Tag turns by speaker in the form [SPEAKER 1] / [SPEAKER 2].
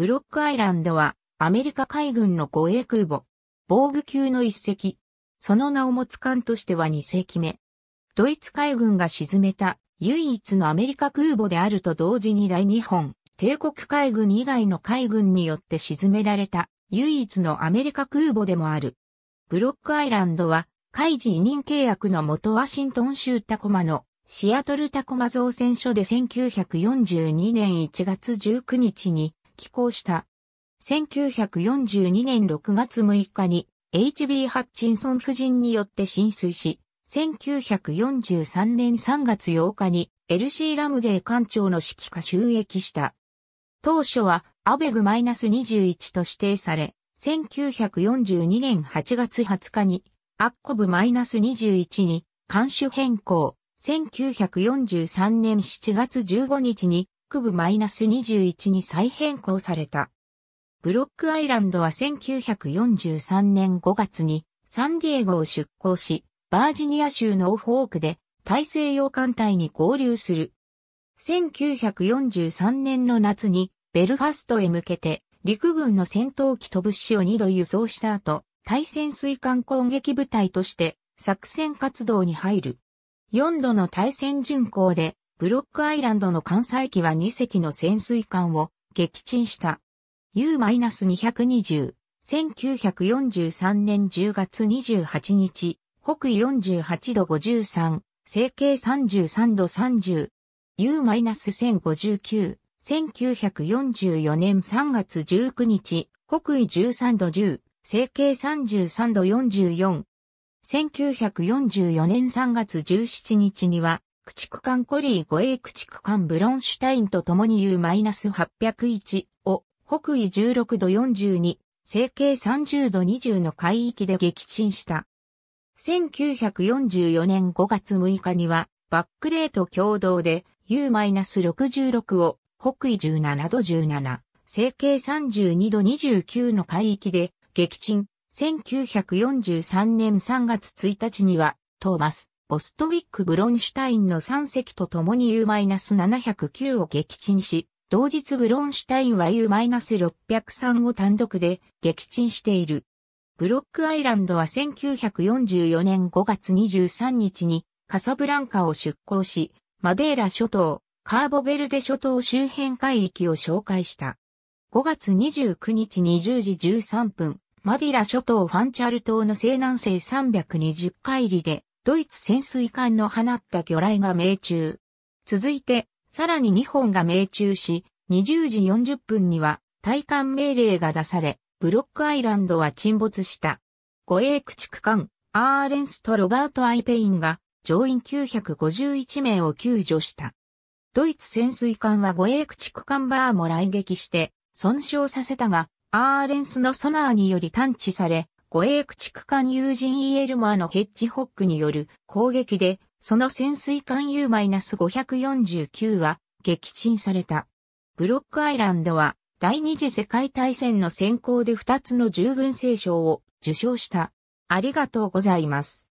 [SPEAKER 1] ブロックアイランドはアメリカ海軍の護衛空母、防具級の一隻。その名を持つ艦としては2隻目。ドイツ海軍が沈めた唯一のアメリカ空母であると同時に大日本、帝国海軍以外の海軍によって沈められた唯一のアメリカ空母でもある。ブロックアイランドは、海事委任契約の元ワシントン州タコマのシアトルタコマ造船所で1942年1月19日に寄港した。1942年6月6日に H.B. ハッチンソン夫人によって浸水し、1943年3月8日に LC ラムゼー艦長の指揮下収益した。当初はアベグ -21 と指定され、1942年8月20日にアッコブ -21 に艦種変更、1943年7月15日にク部 -21 に再変更された。ブロックアイランドは1943年5月にサンディエゴを出港し、バージニア州のオフォークで大西洋艦隊に合流する。1943年の夏にベルファストへ向けて陸軍の戦闘機と物資を2度輸送した後、対潜水艦攻撃部隊として作戦活動に入る。4度の対戦巡航でブロックアイランドの艦載機は2隻の潜水艦を撃沈した。U-220、1943年10月28日、北緯48度53、成形33度30、U-1059、1944年3月19日、北緯13度10、成形33度44、1944年3月17日には、駆逐艦コリー護衛駆逐艦ブロンシュタインと共に U-801 を北緯16度42、成形30度20の海域で撃沈した。1944年5月6日には、バックレート共同で U-66 を北緯17度17、成形32度29の海域で撃沈。1943年3月1日には、トーマス、ボストウィック・ブロンシュタインの3隻と共に U-709 を撃沈し、同日ブロンシュタインは U-603 を単独で撃沈している。ブロックアイランドは1944年5月23日にカサブランカを出港し、マデーラ諸島、カーボベルデ諸島周辺海域を紹介した。5月29日20時13分、マディラ諸島ファンチャル島の西南西320海里で、ドイツ潜水艦の放った魚雷が命中。続いて、さらに2本が命中し、20時40分には対艦命令が出され、ブロックアイランドは沈没した。護衛駆逐艦、アーレンスとロバート・アイペインが乗員951名を救助した。ドイツ潜水艦は護衛駆逐艦バーも来撃して、損傷させたが、アーレンスのソナーにより探知され、護衛駆逐艦友人イエルマーのヘッジホックによる攻撃で、その潜水艦 U-549 は撃沈された。ブロックアイランドは第二次世界大戦の先行で2つの従軍聖賞を受賞した。ありがとうございます。